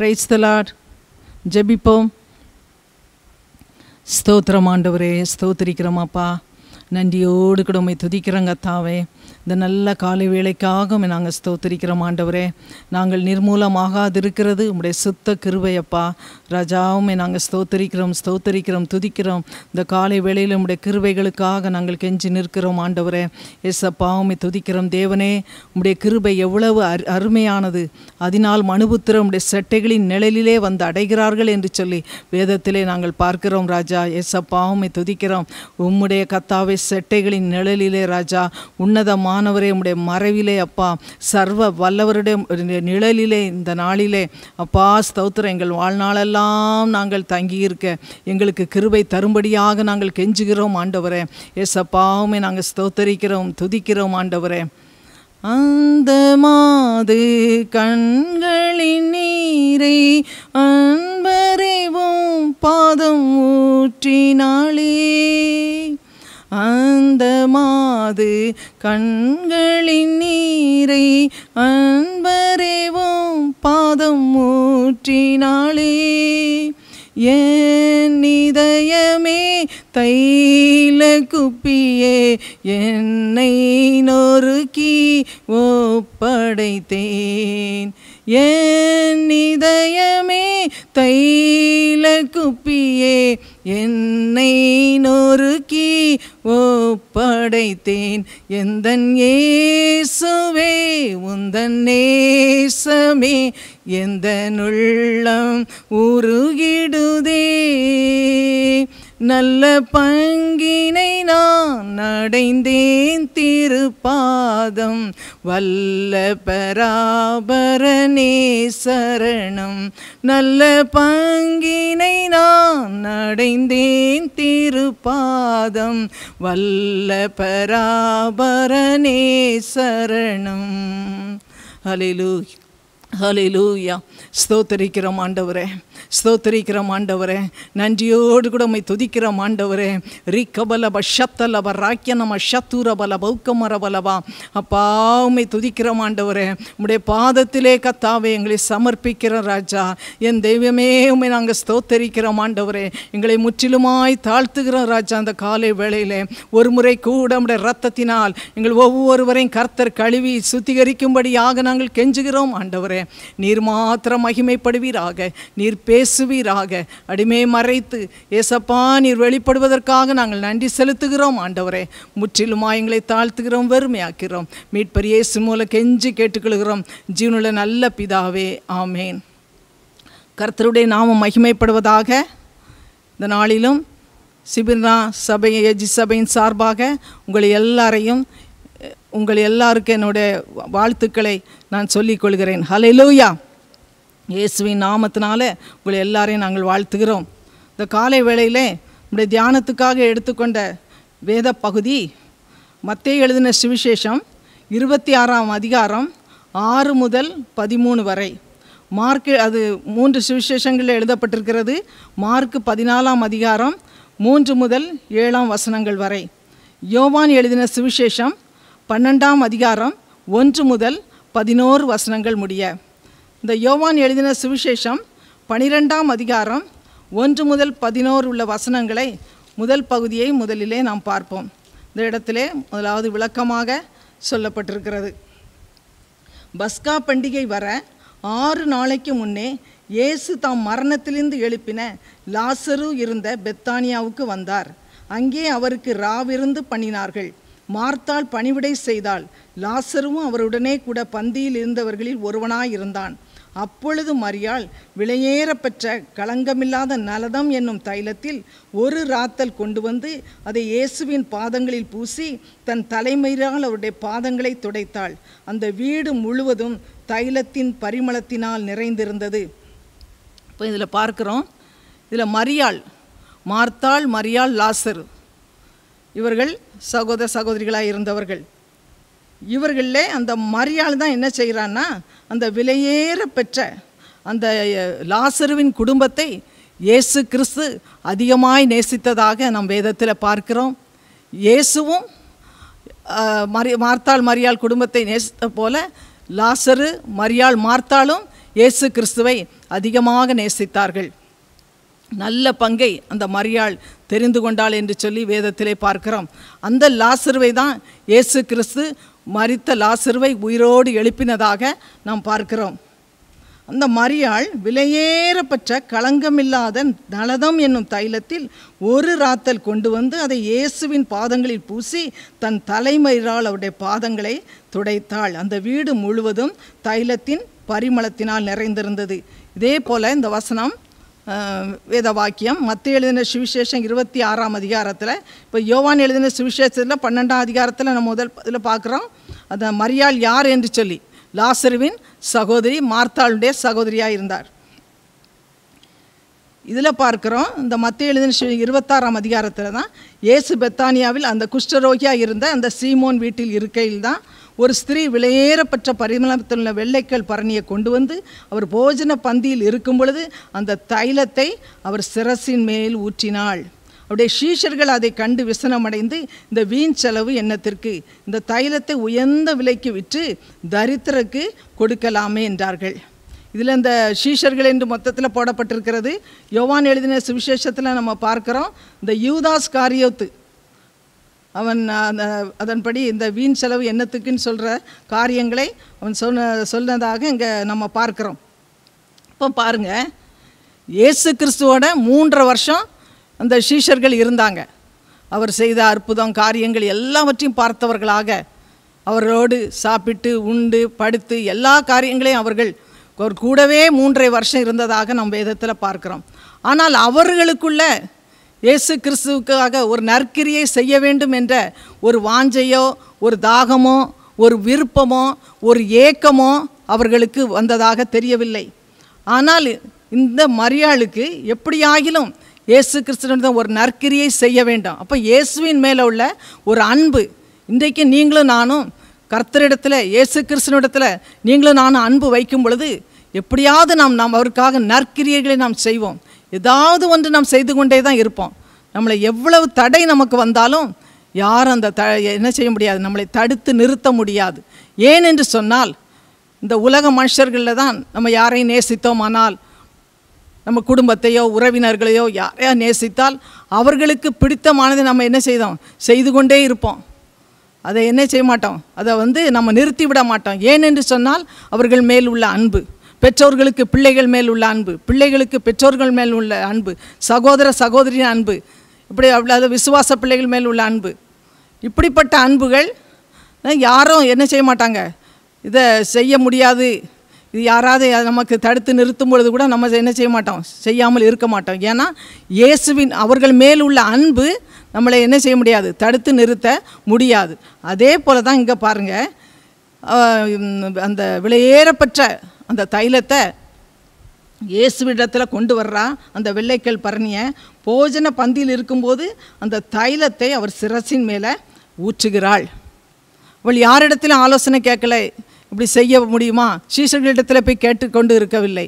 price தலாட் ஜெபிப்போம் ஸ்தோத்திரம் ஆண்டவரே ஸ்தோத்திரிக்கிறோமாப்பா நன்றியோடு கூட உண்மை துதிக்கிறோங்க தாவே இந்த நல்ல காலை வேலைக்காக உண்மை நாங்கள் ஸ்தோத்திரிக்கிறோம் ஆண்டவரே நாங்கள் நிர்மூலமாகாதிருக்கிறது உங்களுடைய சுத்த கிருவையப்பா ராஜாவுமே நாங்கள் ஸ்தோத்திரிக்கிறோம் ஸ்தோத்திரிக்கிறோம் துதிக்கிறோம் இந்த காலை வேளையில் உங்களுடைய கிருவைகளுக்காக நாங்கள் கெஞ்சி நிற்கிறோம் ஆண்டவரே எஸ் உண்மை துதிக்கிறோம் தேவனே உங்களுடைய கிருபை எவ்வளவு அரு அருமையானது அதனால் மனுபுத்திர உடைய செட்டைகளின் நிழலிலே வந்து அடைகிறார்கள் என்று சொல்லி வேதத்திலே நாங்கள் பார்க்கிறோம் ராஜா எஸ் உண்மை துதிக்கிறோம் உம்முடைய கத்தாவை செட்டைகளின் நிழலிலே ராஜா உன்னதமானவரே உடைய மறைவிலே அப்பா சர்வ வல்லவருடைய நிழலிலே இந்த நாளிலே அப்பா ஸ்தோத்திரம் எங்கள் வாழ்நாளெல்லாம் நாங்கள் தங்கியிருக்க எங்களுக்கு கிருபை தரும்படியாக நாங்கள் கெஞ்சுகிறோம் ஆண்டவரே எஸ் அப்பாவுமே நாங்கள் ஸ்தௌத்தரிக்கிறோம் துதிக்கிறோம் ஆண்டவரே அந்த மாது கண்களின் நீரை அன்பறிவும் பாதம் ஊற்றினாளே அந்த மாது கண்களின் நீரை அன்பரேவோம் பாதம் மூற்றினாளே என் இதயமே தைல குப்பியே என்னை நொறுக்கி ஒப்படைத்தேன் என் இதயமே தைல குப்பியே என்னை நொறுக்கி ஒப்படைத்தேன் எந்தன் ஏசுவே உந்தன் நேசமே எந்த உள்ளம் உருகிடுதே நல்ல பங்கினை நான் அடைந்தேன் திருப்பாதம் வல்ல பராபரணே சரணம் நல்ல பங்கினை நான் அடைந்தேன் திருப்பாதம் வல்ல பராபரணே சரணம் அலிலூ ஹலேலூயா ஸ்தோத்தரிக்கிற ஆண்டவரே ஸ்தோத்தரிக்கிற ஆண்டவரே நன்றியோடு கூட உண்மை துதிக்கிறோம் ஆண்டவரே நம்ம ஷத்தூர ராக்கியனம பௌக்கமர பலவா அப்பா உண்மை துதிக்கிற ஆண்டவரே உடைய பாதத்திலே கத்தாவை எங்களை சமர்ப்பிக்கிற ராஜா என் தெய்வமே உண்மை நாங்கள் ஸ்தோத்தரிக்கிற ஆண்டவரே எங்களை முற்றிலுமாய் தாழ்த்துகிற ராஜா அந்த காலை வேளையில் ஒரு முறை கூட உடைய ரத்தத்தினால் எங்கள் ஒவ்வொருவரையும் கர்த்தர் கழுவி சுத்திகரிக்கும்படியாக நாங்கள் கெஞ்சுகிறோம் ஆண்டவரே ஆண்டவரே நீர் மாத்திரம் மகிமைப்படுவீராக நீர் பேசுவீராக அடிமை மறைத்து ஏசப்பா நீர் வெளிப்படுவதற்காக நாங்கள் நன்றி செலுத்துகிறோம் ஆண்டவரே முற்றிலுமா எங்களை தாழ்த்துகிறோம் வெறுமையாக்கிறோம் மீட்பரியே இயேசு கெஞ்சி கேட்டுக்கொள்கிறோம் ஜீவனுள்ள நல்ல பிதாவே ஆமேன் கர்த்தருடைய நாமம் மகிமைப்படுவதாக இந்த நாளிலும் சிபிர்னா சபை எஜி சபையின் சார்பாக உங்களை எல்லாரையும் உங்கள் எல்லாருக்கும் என்னுடைய வாழ்த்துக்களை நான் சொல்லிக் கொள்கிறேன் லூயா இயேசுவின் நாமத்தினால உங்களை எல்லாரையும் நாங்கள் வாழ்த்துகிறோம் இந்த காலை வேளையில் நம்முடைய தியானத்துக்காக எடுத்துக்கொண்ட வேத பகுதி மத்திய எழுதின சுவிசேஷம் இருபத்தி ஆறாம் அதிகாரம் ஆறு முதல் பதிமூணு வரை மார்க் அது மூன்று சுவிசேஷங்களில் எழுதப்பட்டிருக்கிறது மார்க்கு பதினாலாம் அதிகாரம் மூன்று முதல் ஏழாம் வசனங்கள் வரை யோவான் எழுதின சுவிசேஷம் பன்னெண்டாம் அதிகாரம் ஒன்று முதல் பதினோரு வசனங்கள் முடிய இந்த யோவான் எழுதின சுவிசேஷம் பனிரெண்டாம் அதிகாரம் ஒன்று முதல் பதினோரு உள்ள வசனங்களை முதல் பகுதியை முதலிலே நாம் பார்ப்போம் இந்த இடத்திலே முதலாவது விளக்கமாக சொல்லப்பட்டிருக்கிறது பஸ்கா பண்டிகை வர ஆறு நாளைக்கு முன்னே இயேசு தாம் மரணத்திலிருந்து எழுப்பின லாசரு இருந்த பெத்தானியாவுக்கு வந்தார் அங்கே அவருக்கு ராவிருந்து பண்ணினார்கள் மார்த்தால் பணிவிடை செய்தால் லாசருவும் அவருடனே கூட பந்தியில் இருந்தவர்களில் ஒருவனாயிருந்தான் அப்பொழுது மரியாள் விலையேறப்பெற்ற களங்கமில்லாத நலதம் என்னும் தைலத்தில் ஒரு ராத்தல் கொண்டு வந்து அதை இயேசுவின் பாதங்களில் பூசி தன் தலைமையால் அவருடைய பாதங்களை துடைத்தாள் அந்த வீடு முழுவதும் தைலத்தின் பரிமளத்தினால் நிறைந்திருந்தது இப்போ இதில் பார்க்குறோம் இதில் மரியாள் மார்த்தாள் மரியாள் லாசரு இவர்கள் சகோதர சகோதரிகளாக இருந்தவர்கள் இவர்களில் அந்த மரியாள் தான் என்ன செய்கிறான்னா அந்த விலையேற பெற்ற அந்த லாசருவின் குடும்பத்தை இயேசு கிறிஸ்து அதிகமாய் நேசித்ததாக நம் வேதத்தில் பார்க்கிறோம் இயேசுவும் மரி மார்த்தாள் மரியாள் குடும்பத்தை நேசித்த போல லாசரு மரியாள் மார்த்தாலும் இயேசு கிறிஸ்துவை அதிகமாக நேசித்தார்கள் நல்ல பங்கை அந்த மரியாள் தெரிந்து கொண்டாள் என்று சொல்லி வேதத்திலே பார்க்கிறோம் அந்த லாசருவை தான் ஏசு கிறிஸ்து மறித்த லாசருவை உயிரோடு எழுப்பினதாக நாம் பார்க்கிறோம் அந்த மரியாள் விலையேறப்பற்ற களங்கமில்லாத நலதம் என்னும் தைலத்தில் ஒரு ராத்தல் கொண்டு வந்து அதை இயேசுவின் பாதங்களில் பூசி தன் தலைமயிரால் அவருடைய பாதங்களை துடைத்தாள் அந்த வீடு முழுவதும் தைலத்தின் பரிமளத்தினால் நிறைந்திருந்தது இதே போல் இந்த வசனம் வேத வாக்கியம் மத்திய எழுதின சுவிசேஷம் இருபத்தி ஆறாம் அதிகாரத்தில் இப்போ யோவான் எழுதின சுவிசேஷத்தில் பன்னெண்டாம் அதிகாரத்தில் நம்ம முதல் இதில் பார்க்குறோம் அந்த மரியாள் யார் என்று சொல்லி லாசருவின் சகோதரி மார்த்தாளுடைய சகோதரியாக இருந்தார் இதில் பார்க்குறோம் இந்த மத்திய எழுதின இருபத்தாறாம் அதிகாரத்தில் தான் ஏசு பெத்தானியாவில் அந்த குஷ்டரோகியாக இருந்த அந்த சீமோன் வீட்டில் இருக்கையில் தான் ஒரு ஸ்திரீ விலையேறப்பட்ட உள்ள வெள்ளைக்கல் பரணியை கொண்டு வந்து அவர் போஜன பந்தியில் இருக்கும் பொழுது அந்த தைலத்தை அவர் சிரசின் மேல் ஊற்றினாள் அவருடைய சீஷர்கள் அதை கண்டு விசனமடைந்து இந்த வீண் செலவு எண்ணத்திற்கு இந்த தைலத்தை உயர்ந்த விலைக்கு விற்று தரித்திரக்கு கொடுக்கலாமே என்றார்கள் இதில் இந்த சீஷர்கள் என்று மொத்தத்தில் போடப்பட்டிருக்கிறது யோவான் எழுதின சுவிசேஷத்தில் நம்ம பார்க்குறோம் இந்த யூதாஸ் காரியத்து அவன் அதன்படி இந்த வீண் செலவு என்னத்துக்குன்னு சொல்கிற காரியங்களை அவன் சொன்ன சொன்னதாக இங்கே நம்ம பார்க்குறோம் இப்போ பாருங்கள் இயேசு கிறிஸ்துவோட மூன்றரை வருஷம் அந்த சீஷர்கள் இருந்தாங்க அவர் செய்த அற்புதம் காரியங்கள் எல்லாவற்றையும் பார்த்தவர்களாக அவரோடு சாப்பிட்டு உண்டு படுத்து எல்லா காரியங்களையும் அவர்கள் ஒரு கூடவே மூன்றரை வருஷம் இருந்ததாக நம் வேதத்தில் பார்க்குறோம் ஆனால் அவர்களுக்குள்ள இயேசு கிறிஸ்துவுக்காக ஒரு நற்கிரியை செய்ய வேண்டும் என்ற ஒரு வாஞ்சையோ ஒரு தாகமோ ஒரு விருப்பமோ ஒரு ஏக்கமோ அவர்களுக்கு வந்ததாக தெரியவில்லை ஆனால் இந்த மரியாளுக்கு எப்படியாகிலும் இயேசு கிறிஸ்துவன் ஒரு நற்கிரியை செய்ய வேண்டும் அப்போ இயேசுவின் மேலே உள்ள ஒரு அன்பு இன்றைக்கு நீங்களும் நானும் கர்த்தரிடத்தில் இயேசு கிறிஸ்தனிடத்தில் நீங்களும் நானும் அன்பு வைக்கும் பொழுது எப்படியாவது நாம் நாம் அவருக்காக நற்கிரியைகளை நாம் செய்வோம் ஏதாவது ஒன்று நாம் செய்து கொண்டே தான் இருப்போம் நம்மளை எவ்வளவு தடை நமக்கு வந்தாலும் யாரும் அந்த த என்ன செய்ய முடியாது நம்மளை தடுத்து நிறுத்த முடியாது ஏன் என்று சொன்னால் இந்த உலக மனுஷர்களில் தான் நம்ம யாரையும் நேசித்தோமானால் நம்ம குடும்பத்தையோ உறவினர்களையோ யாரையா நேசித்தால் அவர்களுக்கு பிடித்தமானதை நம்ம என்ன செய்தோம் செய்து கொண்டே இருப்போம் அதை என்ன செய்ய மாட்டோம் அதை வந்து நம்ம நிறுத்திவிட மாட்டோம் ஏன் என்று சொன்னால் அவர்கள் மேல் உள்ள அன்பு பெற்றோர்களுக்கு பிள்ளைகள் மேல் உள்ள அன்பு பிள்ளைகளுக்கு பெற்றோர்கள் மேல் உள்ள அன்பு சகோதர சகோதரியின் அன்பு இப்படி அவ்வளோ விசுவாச பிள்ளைகள் மேல் உள்ள அன்பு இப்படிப்பட்ட அன்புகள் யாரும் என்ன செய்ய மாட்டாங்க இதை செய்ய முடியாது இது யாராவது நமக்கு தடுத்து நிறுத்தும் பொழுது கூட நம்ம என்ன செய்ய மாட்டோம் செய்யாமல் இருக்க மாட்டோம் ஏன்னா இயேசுவின் அவர்கள் மேல் உள்ள அன்பு நம்மளை என்ன செய்ய முடியாது தடுத்து நிறுத்த முடியாது அதே போல் தான் இங்கே பாருங்கள் அந்த விலையேறப்பற்ற அந்த தைலத்தை இயேசுவிடத்தில் கொண்டு வர்றா அந்த வெள்ளைக்கல் பரணியை போஜன பந்தியில் இருக்கும்போது அந்த தைலத்தை அவர் சிரசின் மேலே ஊற்றுகிறாள் அவள் யாரிடத்திலும் ஆலோசனை கேட்கலை இப்படி செய்ய முடியுமா சீசர்களிடத்தில் போய் கேட்டுக்கொண்டு இருக்கவில்லை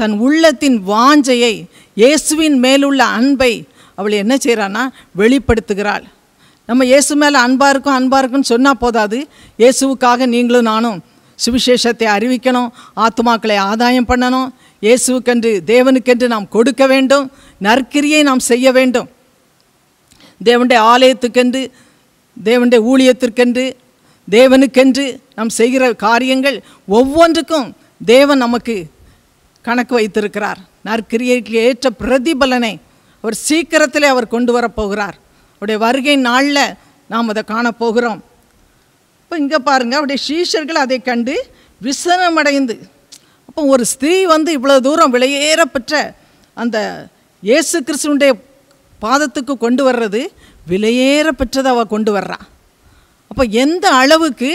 தன் உள்ளத்தின் வாஞ்சையை இயேசுவின் மேலுள்ள அன்பை அவள் என்ன செய்கிறான்னா வெளிப்படுத்துகிறாள் நம்ம இயேசு மேலே அன்பாக இருக்கும் அன்பாக இருக்கும்னு சொன்னால் போதாது இயேசுவுக்காக நீங்களும் நானும் சுவிசேஷத்தை அறிவிக்கணும் ஆத்மாக்களை ஆதாயம் பண்ணணும் இயேசுக்கென்று தேவனுக்கென்று நாம் கொடுக்க வேண்டும் நற்கிரியை நாம் செய்ய வேண்டும் தேவனுடைய ஆலயத்துக்கென்று தேவனுடைய ஊழியத்திற்கென்று தேவனுக்கென்று நாம் செய்கிற காரியங்கள் ஒவ்வொன்றுக்கும் தேவன் நமக்கு கணக்கு வைத்திருக்கிறார் நற்கிரியைக்கு ஏற்ற பிரதிபலனை அவர் சீக்கிரத்தில் அவர் கொண்டு வரப்போகிறார் அவருடைய வருகை நாளில் நாம் அதை காணப்போகிறோம் அப்போ இங்கே பாருங்கள் அவருடைய சீஷர்கள் அதை கண்டு விசனமடைந்து அப்போ ஒரு ஸ்திரீ வந்து இவ்வளோ தூரம் விலையேற பெற்ற அந்த இயேசு கிறிஸ்துவனுடைய பாதத்துக்கு கொண்டு வர்றது விலையேற பெற்றதை அவள் கொண்டு வர்றா அப்போ எந்த அளவுக்கு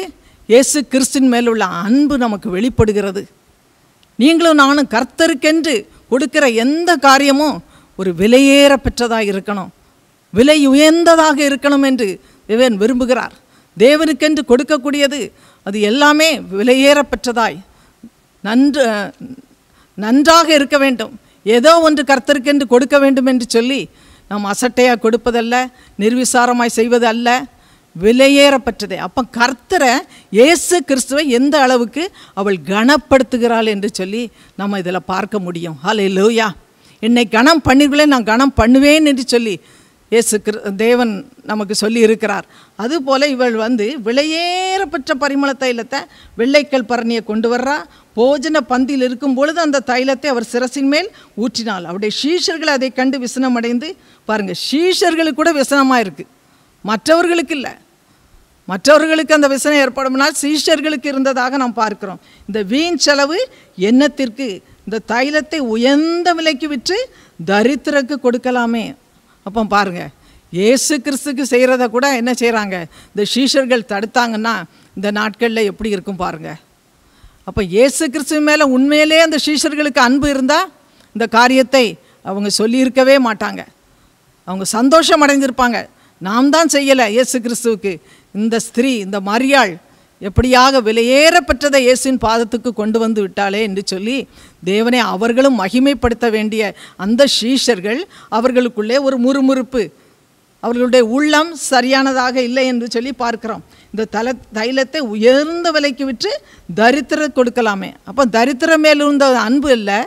இயேசு கிறிஸ்தின் மேல் உள்ள அன்பு நமக்கு வெளிப்படுகிறது நீங்களும் நானும் கர்த்தருக்கென்று கொடுக்கிற எந்த காரியமும் ஒரு விலையேற பெற்றதாக இருக்கணும் விலை உயர்ந்ததாக இருக்கணும் என்று இவன் விரும்புகிறார் தேவனுக்கென்று கொடுக்கக்கூடியது அது எல்லாமே விலையேறப்பெற்றதாய் நன்று நன்றாக இருக்க வேண்டும் ஏதோ ஒன்று கர்த்தருக்கென்று கொடுக்க வேண்டும் என்று சொல்லி நாம் அசட்டையாக கொடுப்பதல்ல நிர்விசாரமாய் செய்வது அல்ல விலையேறப்பட்டதே அப்போ கர்த்தரை இயேசு கிறிஸ்துவை எந்த அளவுக்கு அவள் கனப்படுத்துகிறாள் என்று சொல்லி நம்ம இதில் பார்க்க முடியும் ஹலே லோயா என்னை கணம் பண்ணிக்கொள்ளே நான் கனம் பண்ணுவேன் என்று சொல்லி இயேசு தேவன் நமக்கு சொல்லி இருக்கிறார் அதுபோல் இவள் வந்து விலையேறப்பெற்ற பரிமள தைலத்தை வெள்ளைக்கல் பரணியை கொண்டு வர்றா போஜன பந்தியில் இருக்கும் பொழுது அந்த தைலத்தை அவர் சிரசின் மேல் ஊற்றினாள் அவருடைய சீஷர்கள் அதை கண்டு விசனம் அடைந்து பாருங்கள் சீஷர்களுக்கு கூட விசனமாக இருக்குது மற்றவர்களுக்கு இல்லை மற்றவர்களுக்கு அந்த விசனம் ஏற்படும்னால் சீஷர்களுக்கு இருந்ததாக நாம் பார்க்குறோம் இந்த வீண் செலவு எண்ணத்திற்கு இந்த தைலத்தை உயர்ந்த விலைக்கு விற்று தரித்திரக்கு கொடுக்கலாமே அப்போ பாருங்கள் ஏசு கிறிஸ்துக்கு செய்கிறத கூட என்ன செய்கிறாங்க இந்த ஷீஷர்கள் தடுத்தாங்கன்னா இந்த நாட்களில் எப்படி இருக்கும் பாருங்கள் அப்போ ஏசு கிறிஸ்து மேலே உண்மையிலே அந்த ஷீஷர்களுக்கு அன்பு இருந்தால் இந்த காரியத்தை அவங்க சொல்லியிருக்கவே மாட்டாங்க அவங்க சந்தோஷம் அடைஞ்சிருப்பாங்க நாம் தான் செய்யலை இயேசு கிறிஸ்துவுக்கு இந்த ஸ்திரீ இந்த மரியாள் எப்படியாக விலையேறப்பெற்றதை இயேசுவின் பாதத்துக்கு கொண்டு வந்து விட்டாளே என்று சொல்லி தேவனை அவர்களும் மகிமைப்படுத்த வேண்டிய அந்த ஷீஷர்கள் அவர்களுக்குள்ளே ஒரு முறுமுறுப்பு அவர்களுடைய உள்ளம் சரியானதாக இல்லை என்று சொல்லி பார்க்கிறோம் இந்த தல தைலத்தை உயர்ந்த விலைக்கு விற்று தரித்திர கொடுக்கலாமே அப்போ தரித்திர மேல் இருந்த அன்பு இல்லை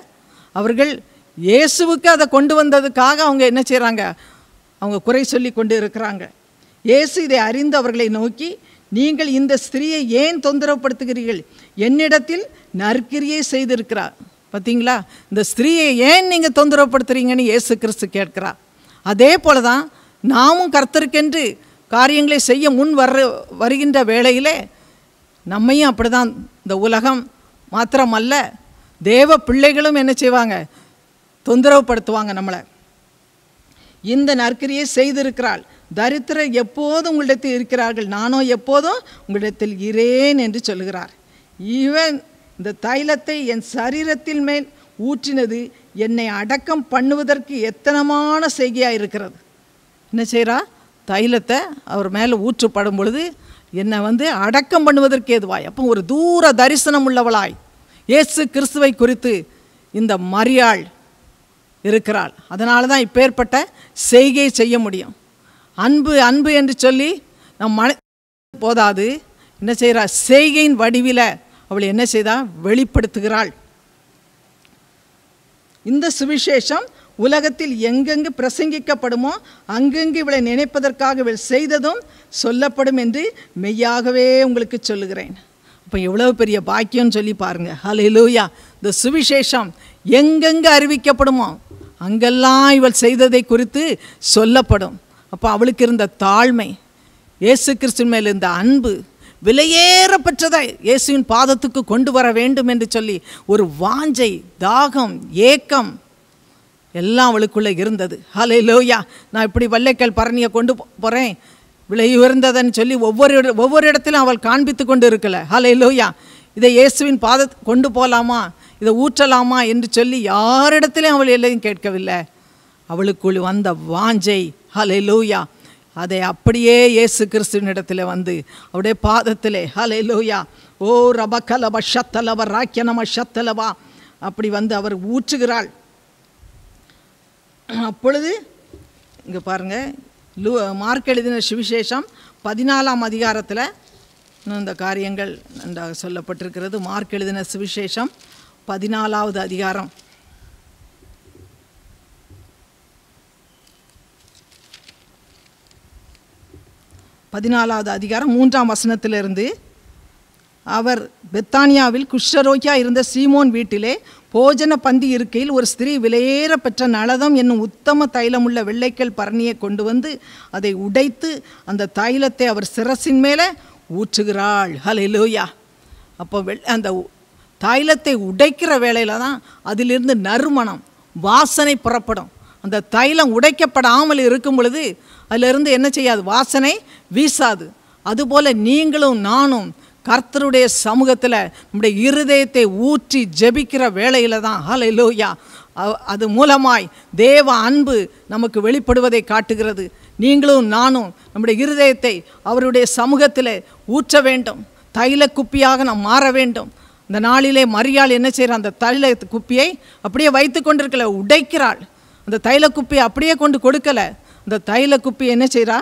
அவர்கள் இயேசுவுக்கு அதை கொண்டு வந்ததுக்காக அவங்க என்ன செய்கிறாங்க அவங்க குறை சொல்லி கொண்டு இருக்கிறாங்க இயேசு இதை அறிந்து அவர்களை நோக்கி நீங்கள் இந்த ஸ்திரீயை ஏன் தொந்தரவுப்படுத்துகிறீர்கள் என்னிடத்தில் நற்கிரியை செய்திருக்கிறார் பார்த்தீங்களா இந்த ஸ்திரீயை ஏன் நீங்கள் தொந்தரவுப்படுத்துகிறீங்கன்னு ஏசு கிறிஸ்து கேட்கிறா அதே போல தான் நாமும் கர்த்தருக்கென்று காரியங்களை செய்ய முன் வர்ற வருகின்ற வேளையிலே நம்மையும் அப்படி தான் இந்த உலகம் மாத்திரமல்ல தேவ பிள்ளைகளும் என்ன செய்வாங்க தொந்தரவுப்படுத்துவாங்க நம்மளை இந்த நற்கிரியை செய்திருக்கிறாள் தரித்திரர் எப்போதும் உங்களிடத்தில் இருக்கிறார்கள் நானோ எப்போதும் உங்களிடத்தில் இரேன் என்று சொல்கிறார் ஈவன் இந்த தைலத்தை என் சரீரத்தின் மேல் ஊற்றினது என்னை அடக்கம் பண்ணுவதற்கு எத்தனமான செய்கையாக இருக்கிறது என்ன செய்கிறா தைலத்தை அவர் மேலே ஊற்றுப்படும் பொழுது என்னை வந்து அடக்கம் பண்ணுவதற்கு எதுவாய் அப்போ ஒரு தூர தரிசனம் உள்ளவளாய் இயேசு கிறிஸ்துவை குறித்து இந்த மரியாள் இருக்கிறாள் அதனால தான் இப்பேற்பட்ட செய்கை செய்ய முடியும் அன்பு அன்பு என்று சொல்லி நம் மன போதாது என்ன செய்கிறா செய்கையின் வடிவில் அவள் என்ன செய்தா வெளிப்படுத்துகிறாள் இந்த சுவிசேஷம் உலகத்தில் எங்கெங்கு பிரசங்கிக்கப்படுமோ அங்கெங்கு இவளை நினைப்பதற்காக இவள் செய்ததும் சொல்லப்படும் என்று மெய்யாகவே உங்களுக்கு சொல்லுகிறேன் அப்போ எவ்வளோ பெரிய பாக்கியம்னு சொல்லி பாருங்கள் லூயா இந்த சுவிசேஷம் எங்கெங்கு அறிவிக்கப்படுமோ அங்கெல்லாம் இவள் செய்ததை குறித்து சொல்லப்படும் அப்போ அவளுக்கு இருந்த தாழ்மை இயேசு கிறிஸ்துவின் மேல் இருந்த அன்பு விலையேறப்பற்றதை இயேசுவின் பாதத்துக்கு கொண்டு வர வேண்டும் என்று சொல்லி ஒரு வாஞ்சை தாகம் ஏக்கம் எல்லாம் அவளுக்குள்ளே இருந்தது ஹலே லோயா நான் இப்படி வல்லைக்கல் பரணியை கொண்டு போகிறேன் விலை உயர்ந்ததுன்னு சொல்லி ஒவ்வொரு ஒவ்வொரு இடத்திலும் அவள் காண்பித்து கொண்டு இருக்கலை ஹலே லோயா இதை இயேசுவின் பாத கொண்டு போகலாமா இதை ஊற்றலாமா என்று சொல்லி யாரிடத்திலையும் அவள் எல்லையும் கேட்கவில்லை அவளுக்குள் வந்த வாஞ்சை ஹலே லூயா அதை அப்படியே இயேசு கிறிஸ்துவனிடத்தில் வந்து அவருடைய பாதத்திலே ஹலே லூயா ஓ ரப கலவ ஷத்தலவ ராக்கியனம ஷத்தலவா அப்படி வந்து அவர் ஊற்றுகிறாள் அப்பொழுது இங்கே பாருங்கள் லூ மார்க் எழுதின சுவிசேஷம் பதினாலாம் அதிகாரத்தில் இந்த காரியங்கள் நன்றாக சொல்லப்பட்டிருக்கிறது மார்க் எழுதின சுவிசேஷம் பதினாலாவது அதிகாரம் பதினாலாவது அதிகாரம் மூன்றாம் வசனத்திலிருந்து அவர் பெத்தானியாவில் குஷ்டரோக்கியாக இருந்த சீமோன் வீட்டிலே போஜன பந்தி இருக்கையில் ஒரு ஸ்திரீ விலையேற பெற்ற நலதம் என்னும் உத்தம தைலமுள்ள வெள்ளைக்கல் பரணியை கொண்டு வந்து அதை உடைத்து அந்த தைலத்தை அவர் சிரசின் மேலே ஊற்றுகிறாள் ஹலெலூயா அப்போ வெள் அந்த தைலத்தை உடைக்கிற வேலையில் தான் அதிலிருந்து நறுமணம் வாசனை புறப்படும் அந்த தைலம் உடைக்கப்படாமல் இருக்கும் பொழுது அதிலிருந்து என்ன செய்யாது வாசனை வீசாது அதுபோல் நீங்களும் நானும் கர்த்தருடைய சமூகத்தில் நம்முடைய இருதயத்தை ஊற்றி ஜெபிக்கிற வேலையில் தான் ஹலை லோயா அது மூலமாய் தேவ அன்பு நமக்கு வெளிப்படுவதை காட்டுகிறது நீங்களும் நானும் நம்முடைய இருதயத்தை அவருடைய சமூகத்தில் ஊற்ற வேண்டும் தைல குப்பியாக நாம் மாற வேண்டும் இந்த நாளிலே மரியாள் என்ன செய்கிற அந்த தைல குப்பியை அப்படியே வைத்து கொண்டிருக்கல உடைக்கிறாள் அந்த தைல குப்பியை அப்படியே கொண்டு கொடுக்கலை அந்த தைல குப்பியை என்ன செய்கிறா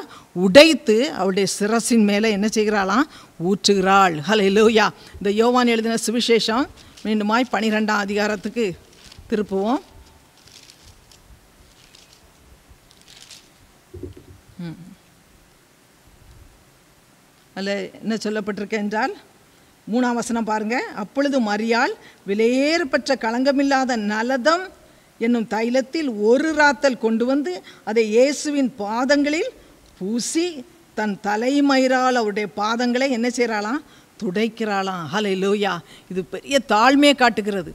உடைத்து அவளுடைய சிரசின் மேலே என்ன செய்கிறாளாம் ஊற்றுகிறாள் ஹலோ லோயா இந்த யோவான் எழுதின சுவிசேஷம் மீண்டுமாய் பனிரெண்டாம் அதிகாரத்துக்கு திருப்புவோம் அதில் என்ன சொல்லப்பட்டிருக்கு என்றால் மூணாம் வசனம் பாருங்கள் அப்பொழுது மரியாள் பெற்ற களங்கமில்லாத நலதம் என்னும் தைலத்தில் ஒரு ராத்தல் கொண்டு வந்து அதை இயேசுவின் பாதங்களில் பூசி தன் தலைமயிரால் அவருடைய பாதங்களை என்ன செய்கிறாளாம் துடைக்கிறாளாம் ஹலை லோயா இது பெரிய தாழ்மையை காட்டுகிறது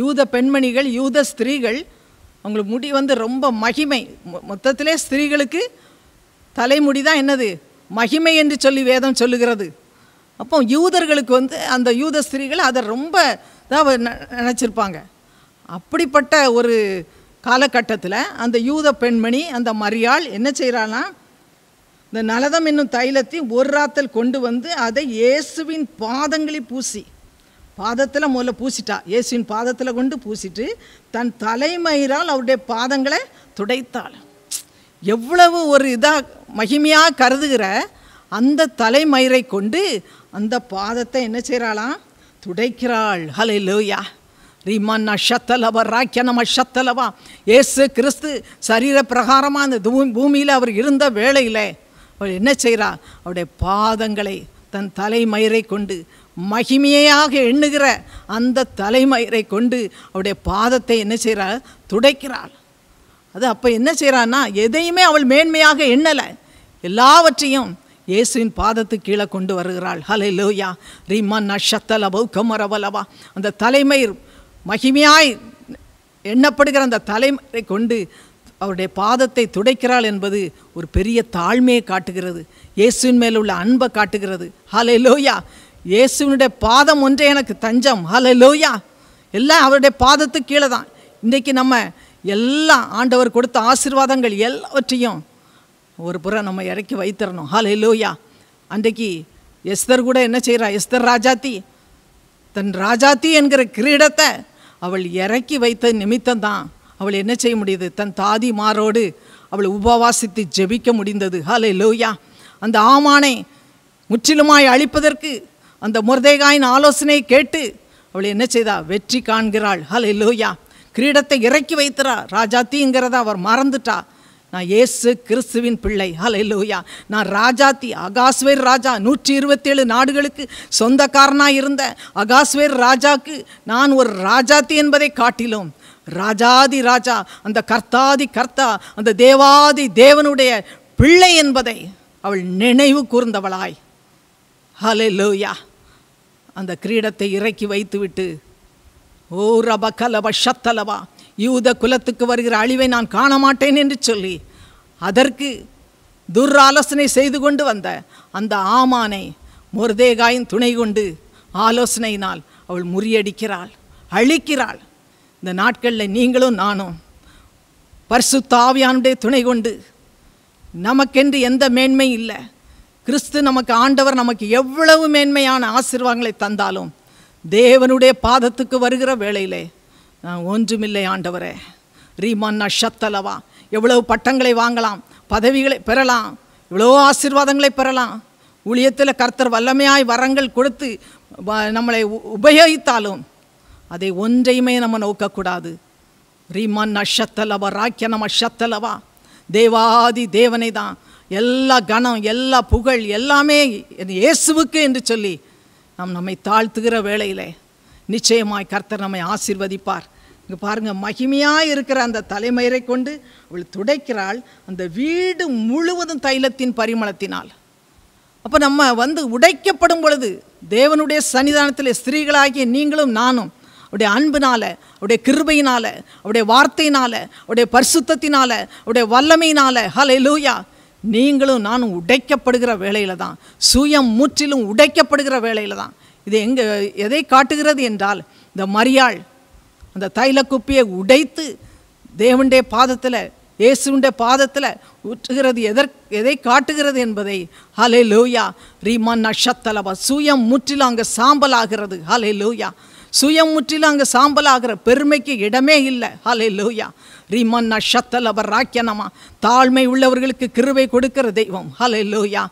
யூத பெண்மணிகள் யூத ஸ்திரீகள் அவங்களுக்கு முடி வந்து ரொம்ப மகிமை மொத்தத்திலே ஸ்திரீகளுக்கு தலைமுடி தான் என்னது மகிமை என்று சொல்லி வேதம் சொல்லுகிறது அப்போ யூதர்களுக்கு வந்து அந்த யூத ஸ்திரீகள் அதை ரொம்ப தான் நினச்சிருப்பாங்க அப்படிப்பட்ட ஒரு காலகட்டத்தில் அந்த யூத பெண்மணி அந்த மரியாள் என்ன செய்கிறாள்னா இந்த நலதம் என்னும் தைலத்தை ஒரு ராத்தல் கொண்டு வந்து அதை இயேசுவின் பாதங்களில் பூசி பாதத்தில் முதல்ல பூசிட்டா இயேசுவின் பாதத்தில் கொண்டு பூசிட்டு தன் தலைமயிரால் அவருடைய பாதங்களை துடைத்தாள் எவ்வளவு ஒரு இதாக மகிமையாக கருதுகிற அந்த தலைமயிரை கொண்டு அந்த பாதத்தை என்ன செய்கிறாளாம் துடைக்கிறாள் ஹலை லோயா ரிமன்னா ஷத்தலவ ராக்கியனம ஷத்தலவா ஏசு கிறிஸ்து சரீர பிரகாரமாக அந்த பூமியில் அவர் இருந்த வேளையில் அவர் என்ன செய்கிறார் அவருடைய பாதங்களை தன் தலைமயிரை கொண்டு மகிமையாக எண்ணுகிற அந்த தலைமயிரை கொண்டு அவருடைய பாதத்தை என்ன செய்கிறாள் துடைக்கிறாள் அது அப்போ என்ன செய்கிறான்னா எதையுமே அவள் மேன்மையாக எண்ணலை எல்லாவற்றையும் இயேசுவின் பாதத்து கீழே கொண்டு வருகிறாள் ஹலை லோயா ரீமா நஷத்தலவோ கமரவலவா அந்த தலைமயிர் மகிமையாய் எண்ணப்படுகிற அந்த தலைமுறை கொண்டு அவருடைய பாதத்தை துடைக்கிறாள் என்பது ஒரு பெரிய தாழ்மையை காட்டுகிறது இயேசுவின் மேல் உள்ள அன்பை காட்டுகிறது ஹலே லோயா இயேசுவனுடைய பாதம் ஒன்றே எனக்கு தஞ்சம் ஹலே லோயா எல்லாம் அவருடைய பாதத்துக்கு கீழே தான் இன்றைக்கி நம்ம எல்லாம் ஆண்டவர் கொடுத்த ஆசிர்வாதங்கள் எல்லாவற்றையும் ஒரு புறம் நம்ம இறக்கி வைத்திடணும் ஹலே லோயா அன்றைக்கு எஸ்தர் கூட என்ன செய்கிறா எஸ்தர் ராஜாத்தி தன் ராஜாத்தி என்கிற கிரீடத்தை அவள் இறக்கி வைத்த நிமித்தம்தான் அவள் என்ன செய்ய முடியுது தன் தாதி மாரோடு அவள் உபவாசித்து ஜெபிக்க முடிந்தது ஹலே லோயா அந்த ஆமானை முற்றிலுமாய் அழிப்பதற்கு அந்த முர்தேகாயின் ஆலோசனையை கேட்டு அவள் என்ன செய்தா வெற்றி காண்கிறாள் ஹலே லோயா கிரீடத்தை இறக்கி வைத்திறா ராஜா தீங்கிறத அவர் மறந்துட்டா நான் இயேசு கிறிஸ்துவின் பிள்ளை லூயா நான் ராஜாத்தி அகாஸ்வேர் ராஜா நூற்றி இருபத்தேழு நாடுகளுக்கு சொந்தக்காரனாக இருந்த அகாஸ்வேர் ராஜாவுக்கு நான் ஒரு ராஜாத்தி என்பதை காட்டிலும் ராஜாதி ராஜா அந்த கர்த்தாதி கர்த்தா அந்த தேவாதி தேவனுடைய பிள்ளை என்பதை அவள் நினைவு கூர்ந்தவளாய் ஹலே லோயா அந்த கிரீடத்தை இறக்கி வைத்துவிட்டு ஓ ரப கலவ ஷத்தலவா யூத குலத்துக்கு வருகிற அழிவை நான் காண மாட்டேன் என்று சொல்லி அதற்கு துர்ராலோசனை செய்து கொண்டு வந்த அந்த ஆமானை முருதேகாயின் துணை கொண்டு ஆலோசனையினால் அவள் முறியடிக்கிறாள் அழிக்கிறாள் இந்த நாட்களில் நீங்களும் நானும் பர்சு தாவியானுடைய துணை கொண்டு நமக்கென்று எந்த மேன்மை இல்லை கிறிஸ்து நமக்கு ஆண்டவர் நமக்கு எவ்வளவு மேன்மையான ஆசீர்வாதங்களை தந்தாலும் தேவனுடைய பாதத்துக்கு வருகிற வேளையிலே ஒன்றுமில்லை ஆண்டவரே ரீமான் நஷத்தலவா எவ்வளவு பட்டங்களை வாங்கலாம் பதவிகளை பெறலாம் இவ்வளோ ஆசீர்வாதங்களை பெறலாம் ஊழியத்தில் கர்த்தர் வல்லமையாய் வரங்கள் கொடுத்து நம்மளை உபயோகித்தாலும் அதை ஒன்றையுமே நம்ம நோக்கக்கூடாது ரீமான் நஷத்தலவா ராக்கிய நம்ம ஷத்தலவா தேவாதி தேவனை தான் எல்லா கணம் எல்லா புகழ் எல்லாமே இயேசுவுக்கு என்று சொல்லி நாம் நம்மை தாழ்த்துகிற வேளையிலே நிச்சயமாய் கர்த்தர் நம்மை ஆசிர்வதிப்பார் இங்கே பாருங்கள் மகிமையாக இருக்கிற அந்த தலைமயிரை கொண்டு அவள் துடைக்கிறாள் அந்த வீடு முழுவதும் தைலத்தின் பரிமளத்தினால் அப்போ நம்ம வந்து உடைக்கப்படும் பொழுது தேவனுடைய சன்னிதானத்தில் ஸ்திரீகளாகிய நீங்களும் நானும் அவருடைய அன்பினால் அவருடைய கிருபையினால் அவருடைய வார்த்தையினால் அவருடைய பரிசுத்தத்தினால் அவருடைய வல்லமையினால் ஹலே லூயா நீங்களும் நானும் உடைக்கப்படுகிற வேலையில் தான் சுயம் முற்றிலும் உடைக்கப்படுகிற வேலையில் தான் இது எங்கே எதை காட்டுகிறது என்றால் இந்த மரியாள் அந்த தைல குப்பியை உடைத்து தேவண்டே பாதத்தில் இயேசுண்டே பாதத்தில் ஊற்றுகிறது எதற் எதை காட்டுகிறது என்பதை ஹலே லோயா ரீமான் நஷத்தலவா சுயம் முற்றிலும் அங்கே ஆகிறது ஹலே லோயா சுயம் முற்றிலும் அங்கே ஆகிற பெருமைக்கு இடமே இல்லை ஹலே லோயா அஷத்தல் அவர் ராக்கியனமா தாழ்மை உள்ளவர்களுக்கு கிருவை கொடுக்கிற தெய்வம் ஹலே லோயா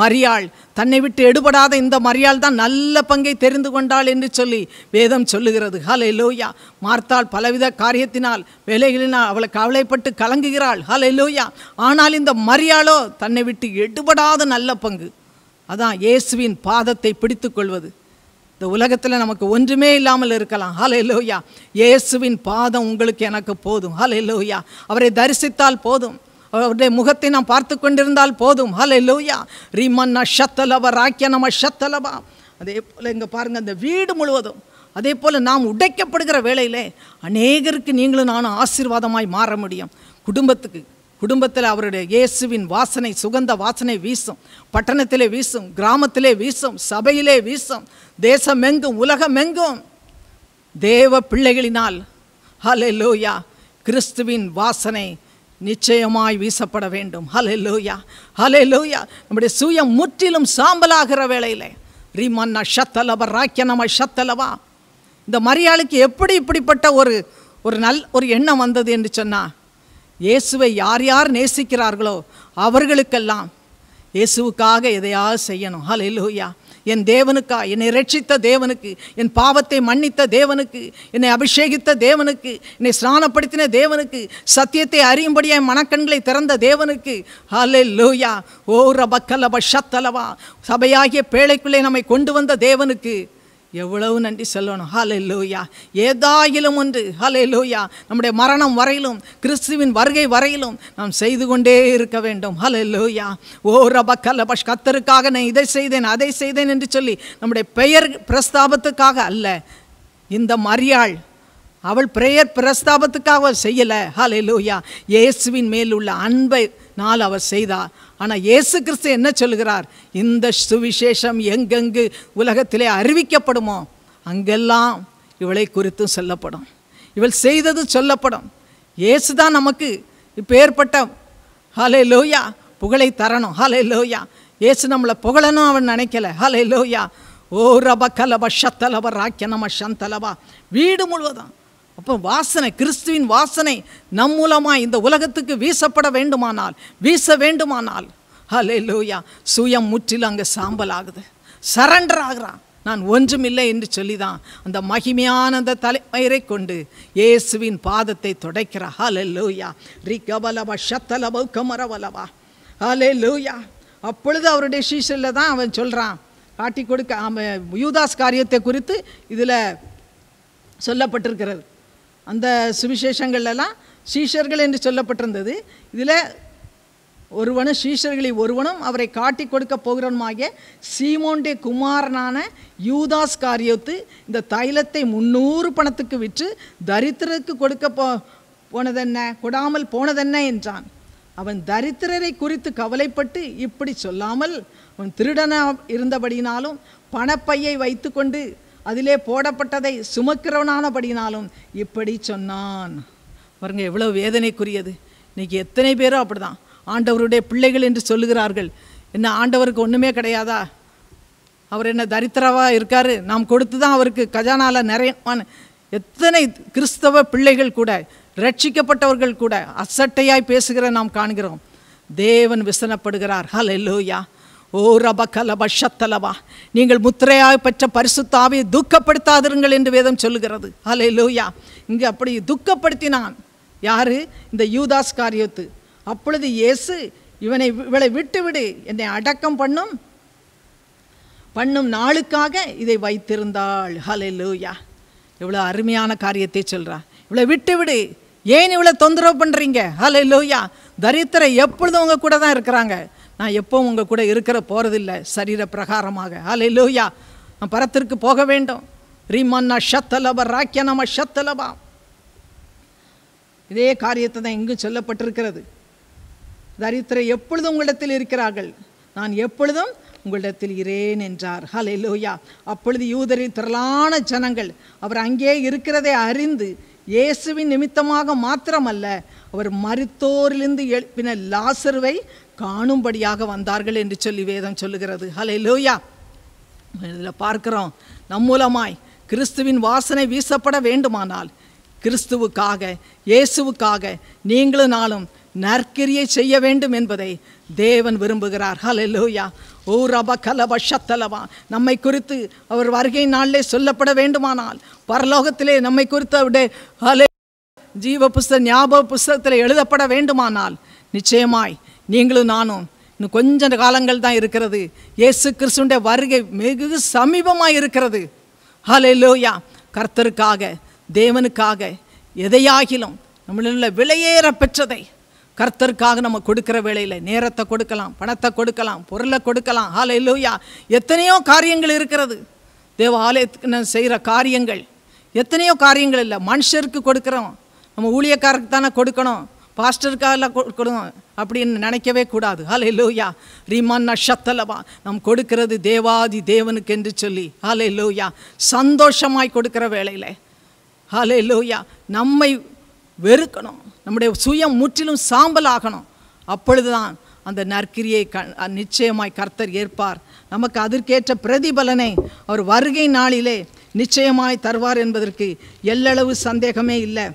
மரியாள் தன்னை விட்டு எடுபடாத இந்த மரியாள் தான் நல்ல பங்கை தெரிந்து கொண்டாள் என்று சொல்லி வேதம் சொல்லுகிறது ஹலை லோயா மார்த்தாள் பலவித காரியத்தினால் வேலைகளினால் அவளை கவலைப்பட்டு கலங்குகிறாள் ஹலை லோயா ஆனால் இந்த மரியாளோ தன்னை விட்டு எடுபடாத நல்ல பங்கு அதான் இயேசுவின் பாதத்தை பிடித்து கொள்வது இந்த உலகத்தில் நமக்கு ஒன்றுமே இல்லாமல் இருக்கலாம் ஹலே லோயா இயேசுவின் பாதம் உங்களுக்கு எனக்கு போதும் ஹலே லோயா அவரை தரிசித்தால் போதும் அவருடைய முகத்தை நாம் பார்த்து கொண்டிருந்தால் போதும் ஹலே லோயா ரீமன்னா ஷத்தலவா ராக்கிய நம்ம ஷத்தலவா அதே போல் இங்கே பாருங்கள் அந்த வீடு முழுவதும் அதே போல் நாம் உடைக்கப்படுகிற வேளையிலே அநேகருக்கு நீங்களும் நானும் ஆசீர்வாதமாய் மாற முடியும் குடும்பத்துக்கு குடும்பத்தில் அவருடைய இயேசுவின் வாசனை சுகந்த வாசனை வீசும் பட்டணத்திலே வீசும் கிராமத்திலே வீசும் சபையிலே வீசும் தேசமெங்கும் உலகமெங்கும் தேவ பிள்ளைகளினால் ஹலெலூயா கிறிஸ்துவின் வாசனை நிச்சயமாய் வீசப்பட வேண்டும் ஹலே ஹலெலூயா நம்முடைய சுயம் முற்றிலும் சாம்பலாகிற வேளையில் ரீமன்னா ஷத்தலவா ராக்கியனமா ஷத்தலவா இந்த மரியாளுக்கு எப்படி இப்படிப்பட்ட ஒரு ஒரு நல் ஒரு எண்ணம் வந்தது என்று சொன்னால் இயேசுவை யார் யார் நேசிக்கிறார்களோ அவர்களுக்கெல்லாம் இயேசுவுக்காக எதையாவது செய்யணும் ஹலெலூயா என் தேவனுக்கா என்னை ரட்சித்த தேவனுக்கு என் பாவத்தை மன்னித்த தேவனுக்கு என்னை அபிஷேகித்த தேவனுக்கு என்னை ஸ்நானப்படுத்தின தேவனுக்கு சத்தியத்தை அறியும்படி என் மனக்கண்களை திறந்த தேவனுக்கு ஹலே லோயா ஓ ரபக்கலப ஷத்தலவா சபையாகிய பேழைக்குள்ளே நம்மை கொண்டு வந்த தேவனுக்கு எவ்வளவு நன்றி சொல்லணும் ஹலே லூயா ஏதாயிலும் ஒன்று ஹலே லூயா நம்முடைய மரணம் வரையிலும் கிறிஸ்துவின் வருகை வரையிலும் நாம் செய்து கொண்டே இருக்க வேண்டும் ஹலே லோயா ஓ ரப பஷ் கத்தருக்காக நான் இதை செய்தேன் அதை செய்தேன் என்று சொல்லி நம்முடைய பெயர் பிரஸ்தாபத்துக்காக அல்ல இந்த மரியாள் அவள் பிரேயர் பிரஸ்தாபத்துக்காக செய்யலை ஹலே லூயா இயேசுவின் மேல் உள்ள அன்பை நாள் அவர் செய்தார் ஆனால் இயேசு கிறிஸ்து என்ன சொல்கிறார் இந்த சுவிசேஷம் எங்கெங்கு உலகத்திலே அறிவிக்கப்படுமோ அங்கெல்லாம் இவளை குறித்தும் சொல்லப்படும் இவள் செய்தது சொல்லப்படும் இயேசு தான் நமக்கு இப்போ ஏற்பட்ட ஹலே லோயா புகழை தரணும் ஹலே லோயா இயேசு நம்மளை புகழணும் அவன் நினைக்கல ஹலே லோயா ஓ ரப கலப ஷத்தலப ராக்கிய நம்ம சந்தலவா வீடு முழுவதும் அப்போ வாசனை கிறிஸ்துவின் வாசனை நம் மூலமாக இந்த உலகத்துக்கு வீசப்பட வேண்டுமானால் வீச வேண்டுமானால் ஹலே லூயா சுயம் முற்றிலும் அங்கே சாம்பல் ஆகுது சரண்டர் ஆகிறான் நான் ஒன்றுமில்லை என்று சொல்லி தான் அந்த மகிமையான அந்த தலைமயிரை கொண்டு இயேசுவின் பாதத்தை துடைக்கிறா ஹலே லூயா ரிகவலவா ஷத்தலவோ கமரவலவா ஹலே லூயா அப்பொழுது அவருடைய சீசில் தான் அவன் சொல்கிறான் காட்டி கொடுக்க அவன் யூதாஸ் காரியத்தை குறித்து இதில் சொல்லப்பட்டிருக்கிறது அந்த சுவிசேஷங்கள்லாம் சீஷர்கள் என்று சொல்லப்பட்டிருந்தது இதில் ஒருவனும் சீஷர்களில் ஒருவனும் அவரை காட்டி கொடுக்க போகிறவனுமாகிய சீமோண்டே குமாரனான யூதாஸ் காரியத்து இந்த தைலத்தை முன்னூறு பணத்துக்கு விற்று தரித்திரருக்கு கொடுக்க போ போனதென்ன கொடாமல் போனதென்ன என்றான் அவன் தரித்திரரை குறித்து கவலைப்பட்டு இப்படி சொல்லாமல் அவன் திருடனாக இருந்தபடினாலும் பணப்பையை வைத்துக்கொண்டு அதிலே போடப்பட்டதை சுமக்கிறவனானபடினாலும் இப்படி சொன்னான் பாருங்க எவ்வளோ வேதனைக்குரியது இன்றைக்கி எத்தனை பேரும் அப்படி தான் ஆண்டவருடைய பிள்ளைகள் என்று சொல்லுகிறார்கள் என்ன ஆண்டவருக்கு ஒன்றுமே கிடையாதா அவர் என்ன தரித்திரவாக இருக்கார் நாம் கொடுத்து தான் அவருக்கு கஜானாவில் நிறைய எத்தனை கிறிஸ்தவ பிள்ளைகள் கூட ரட்சிக்கப்பட்டவர்கள் கூட அசட்டையாய் பேசுகிற நாம் காண்கிறோம் தேவன் விசனப்படுகிறார் ஹலெல்லோயா ஓ ரப கலப நீங்கள் முத்திரையாக பெற்ற பரிசுத்தாவை துக்கப்படுத்தாதிருங்கள் என்று வேதம் சொல்லுகிறது அலே லூயா இங்கே அப்படி துக்கப்படுத்தினான் யார் இந்த யூதாஸ் காரியத்து அப்பொழுது இயேசு இவனை இவளை விட்டுவிடு என்னை அடக்கம் பண்ணும் பண்ணும் நாளுக்காக இதை வைத்திருந்தாள் ஹலே லூயா இவ்வளோ அருமையான காரியத்தை சொல்கிறா இவ்வளோ விட்டுவிடு ஏன் இவ்வளோ தொந்தரவு பண்ணுறீங்க ஹலே லூயா தரித்திரை எப்பொழுதும் உங்கள் கூட தான் இருக்கிறாங்க நான் எப்போவும் உங்கள் கூட இருக்கிற போகிறதில்ல சரீர பிரகாரமாக அலை லூயா நான் பரத்திற்கு போக வேண்டும் ரீமன்னா ஷத்தலப ராக்கிய நம ஷத்தலபா இதே காரியத்தை தான் எங்கும் சொல்லப்பட்டிருக்கிறது தரித்திர எப்பொழுதும் உங்களிடத்தில் இருக்கிறார்கள் நான் எப்பொழுதும் உங்களிடத்தில் இரேன் என்றார் ஹலே லோயா அப்பொழுது யூதரி திரளான ஜனங்கள் அவர் அங்கே இருக்கிறதை அறிந்து இயேசுவின் நிமித்தமாக மாத்திரமல்ல அவர் மருத்தோரிலிருந்து எழுப்பின லாசர்வை காணும்படியாக வந்தார்கள் என்று சொல்லி வேதம் சொல்லுகிறது ஹலே லோயா இதில் பார்க்குறோம் நம்மூலமாய் கிறிஸ்துவின் வாசனை வீசப்பட வேண்டுமானால் கிறிஸ்துவுக்காக இயேசுவுக்காக நீங்களும் நாளும் நற்கிரியை செய்ய வேண்டும் என்பதை தேவன் விரும்புகிறார் ஹலெலூயா ஓ ரப கலப சத்தலவா நம்மை குறித்து அவர் வருகை நாளிலே சொல்லப்பட வேண்டுமானால் பரலோகத்திலே நம்மை குறித்து அவருடைய ஹலே ஜீவ புஸ்த ஞாபக புஸ்தகத்தில் எழுதப்பட வேண்டுமானால் நிச்சயமாய் நீங்களும் நானும் இன்னும் கொஞ்ச காலங்கள் தான் இருக்கிறது இயேசு கிறிஸ்துடைய வருகை மிகு சமீபமாக இருக்கிறது ஹலே லோயா கர்த்தருக்காக தேவனுக்காக எதையாகிலும் நம்மளுள்ள விலையேற பெற்றதை கர்த்தருக்காக நம்ம கொடுக்குற வேலையில் நேரத்தை கொடுக்கலாம் பணத்தை கொடுக்கலாம் பொருளை கொடுக்கலாம் ஹாலே லூயா எத்தனையோ காரியங்கள் இருக்கிறது தேவ ஆலயத்துக்கு நான் செய்கிற காரியங்கள் எத்தனையோ காரியங்கள் இல்லை மனுஷருக்கு கொடுக்குறோம் நம்ம ஊழியக்காரருக்கு தானே கொடுக்கணும் பாஸ்டருக்காக கொடுக்கணும் அப்படின்னு நினைக்கவே கூடாது ஹலே லூயா ரீமான் நஷத்தலவா நம் கொடுக்கிறது தேவாதி தேவனுக்கு என்று சொல்லி ஹலே லூயா சந்தோஷமாய் கொடுக்குற வேலையில் ஹலே லூயா நம்மை வெறுக்கணும் நம்முடைய சுயம் முற்றிலும் சாம்பல் ஆகணும் அப்பொழுதுதான் அந்த நற்கிரியை க நிச்சயமாய் கர்த்தர் ஏற்பார் நமக்கு அதற்கேற்ற பிரதிபலனை அவர் வருகை நாளிலே நிச்சயமாய் தருவார் என்பதற்கு எல்லளவு சந்தேகமே இல்லை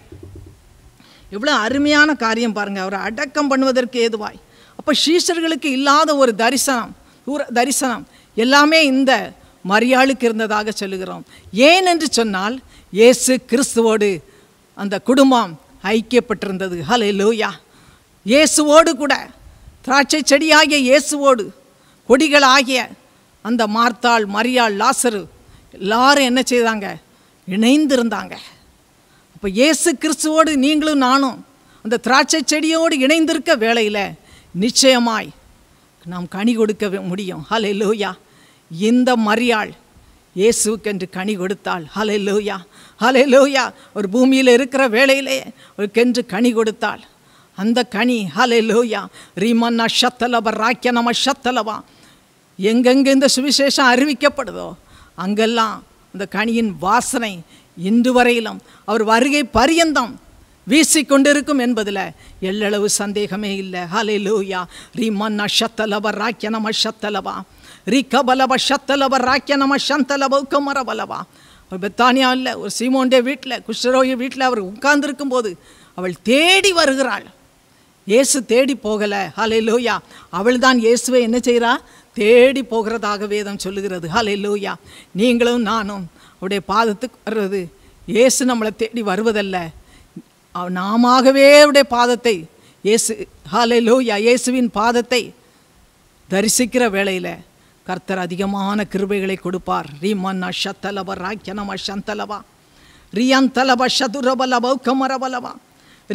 இவ்வளோ அருமையான காரியம் பாருங்கள் அவரை அடக்கம் பண்ணுவதற்கு ஏதுவாய் அப்போ சீஷர்களுக்கு இல்லாத ஒரு தரிசனம் தரிசனம் எல்லாமே இந்த மரியாளுக்கு இருந்ததாக சொல்லுகிறோம் ஏன் என்று சொன்னால் இயேசு கிறிஸ்துவோடு அந்த குடும்பம் ஐக்கியப்பட்டிருந்தது ஹலே லூயா இயேசுவோடு கூட திராட்சை செடியாகிய இயேசுவோடு கொடிகளாகிய அந்த மார்த்தாள் மரியாள் லாசரு எல்லாரும் என்ன செய்தாங்க இணைந்திருந்தாங்க இப்போ இயேசு கிறிஸ்துவோடு நீங்களும் நானும் அந்த திராட்சை செடியோடு இணைந்திருக்க வேலையில் நிச்சயமாய் நாம் கனி கொடுக்க முடியும் ஹலே லோயா இந்த மரியாள் இயேசுக்கென்று கனி கொடுத்தாள் ஹலே லோயா ஹலே லோயா ஒரு பூமியில் இருக்கிற வேலையிலே ஒரு கென்று கனி கொடுத்தாள் அந்த கனி ஹலே லோயா ரீமன்னா ஷத்தலவா ராக்கிய நம்ம ஷத்தலவா எங்கெங்கே இந்த சுவிசேஷம் அறிவிக்கப்படுதோ அங்கெல்லாம் அந்த கனியின் வாசனை இன்று வரையிலும் அவர் வருகை பரியந்தம் வீசிக்கொண்டிருக்கும் என்பதில் எள்ளளவு சந்தேகமே இல்லை ஹலே லூயா ரீமன்னா ஷத்தலவ ராக்கிய நம ஷத்தலவா கபலவ ஷத்தலவ ராக்கிய நம சந்தலவ குமரபலவா அவர் பெத்தானியா இல்லை ஒரு சீமோண்டே வீட்டில் குஷ்டரோகி வீட்டில் அவர் உட்கார்ந்துருக்கும் போது அவள் தேடி வருகிறாள் இயேசு தேடி போகலை ஹலே லூயா அவள் தான் இயேசுவை என்ன செய்கிறா தேடி போகிறதாக வேதம் சொல்லுகிறது ஹலே லூயா நீங்களும் நானும் அவருடைய பாதத்துக்கு வர்றது இயேசு நம்மளை தேடி வருவதல்ல நாமவே அவருடைய பாதத்தை இயேசு ஹாலே லோயா இயேசுவின் பாதத்தை தரிசிக்கிற வேளையில் கர்த்தர் அதிகமான கிருபைகளை கொடுப்பார் ரீமன் அஷத்தலவ ராக்கியனம் அஷந்தலவா ரியந்தலப சதுரபல கமரபலவா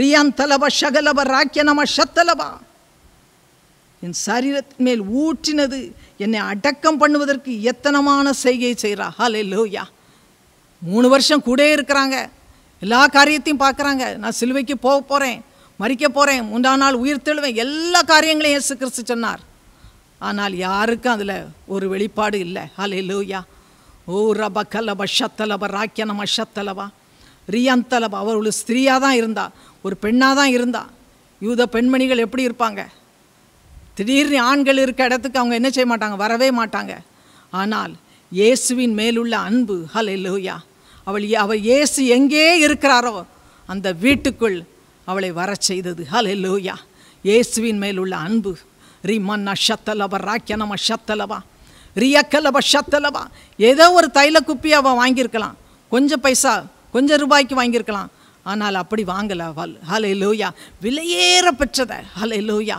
ரியந்தலப சகலப ராக்கியனம் அஷத்தலவா என் சரீரத்தின் மேல் ஊற்றினது என்னை அடக்கம் பண்ணுவதற்கு எத்தனமான செய்கை செய்கிறா ஹலே லோயா மூணு வருஷம் கூட இருக்கிறாங்க எல்லா காரியத்தையும் பார்க்குறாங்க நான் சிலுவைக்கு போக போகிறேன் மறிக்க போகிறேன் மூன்றாம் நாள் உயிர் தெழுவேன் எல்லா காரியங்களையும் இயேசு கிறிஸ்து சொன்னார் ஆனால் யாருக்கும் அதில் ஒரு வெளிப்பாடு இல்லை ஹலே லூயா ஓ ரப கலப ஷத்தலப ராக்கியனம ஷத்தலவா ரியந்தலபா அவர் ஒரு ஸ்திரீயாக தான் இருந்தா ஒரு பெண்ணாக தான் இருந்தா யூத பெண்மணிகள் எப்படி இருப்பாங்க திடீர்னு ஆண்கள் இருக்க இடத்துக்கு அவங்க என்ன செய்ய மாட்டாங்க வரவே மாட்டாங்க ஆனால் இயேசுவின் மேலுள்ள அன்பு ஹலே லோயா அவள் அவள் இயேசு எங்கே இருக்கிறாரோ அந்த வீட்டுக்குள் அவளை வர செய்தது ஹலே லோயா இயேசுவின் மேலுள்ள அன்பு ரிமன்னா ஷத்தலபா ராக்கிய நம்ம ஷத்தலபா ரியக்கலபா ஷத்தலபா ஏதோ ஒரு தைல குப்பி அவன் வாங்கியிருக்கலாம் கொஞ்சம் பைசா கொஞ்சம் ரூபாய்க்கு வாங்கியிருக்கலாம் ஆனால் அப்படி வாங்கலை அவள் ஹலே லூயா விலையேற பெற்றதை ஹலே லோயா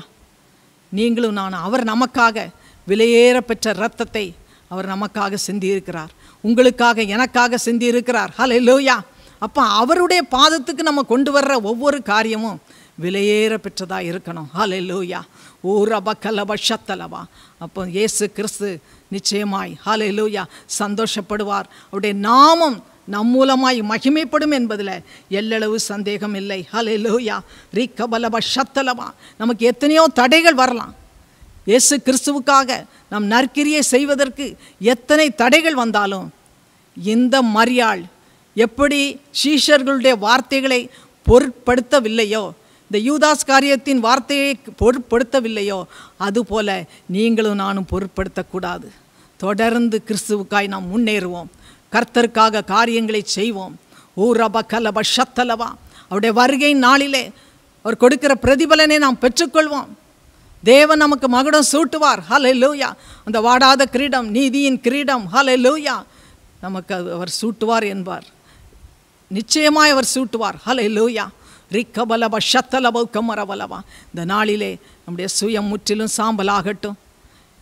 நீங்களும் நான் அவர் நமக்காக விலையேற பெற்ற ரத்தத்தை அவர் நமக்காக சிந்தியிருக்கிறார் உங்களுக்காக எனக்காக சிந்தியிருக்கிறார் ஹலே லோயா அப்போ அவருடைய பாதத்துக்கு நம்ம கொண்டு வர்ற ஒவ்வொரு காரியமும் விலையேற பெற்றதாக இருக்கணும் ஹலே லோயா ஊர் ரப கலப ஷத்தலவா அப்போ இயேசு கிறிஸ்து நிச்சயமாய் ஹலே லோயா சந்தோஷப்படுவார் அவருடைய நாமம் நம் மூலமாய் மகிமைப்படும் என்பதில் எல்லளவு சந்தேகம் இல்லை ஹலே லோயா ரீ கபலப ஷத்தலவா நமக்கு எத்தனையோ தடைகள் வரலாம் இயேசு கிறிஸ்துவுக்காக நம் நற்கிரியை செய்வதற்கு எத்தனை தடைகள் வந்தாலும் இந்த மரியாள் எப்படி சீஷர்களுடைய வார்த்தைகளை பொருட்படுத்தவில்லையோ இந்த யூதாஸ் காரியத்தின் வார்த்தையை பொருட்படுத்தவில்லையோ அதுபோல நீங்களும் நானும் பொருட்படுத்தக்கூடாது தொடர்ந்து கிறிஸ்துவுக்காய் நாம் முன்னேறுவோம் கர்த்தருக்காக காரியங்களை செய்வோம் ஊரப கலப ஷத்தலவா அவருடைய வருகை நாளிலே அவர் கொடுக்கிற பிரதிபலனை நாம் பெற்றுக்கொள்வோம் தேவன் நமக்கு மகுடம் சூட்டுவார் ஹலே லூயா அந்த வாடாத கிரீடம் நீதியின் கிரீடம் ஹலே லூயா நமக்கு அது அவர் சூட்டுவார் என்பார் நிச்சயமாக அவர் சூட்டுவார் ஹலே லூயா ரிக்கபலப ஷத்தலபோ கமரவலவா இந்த நாளிலே நம்முடைய சுயம் முற்றிலும் சாம்பல் ஆகட்டும்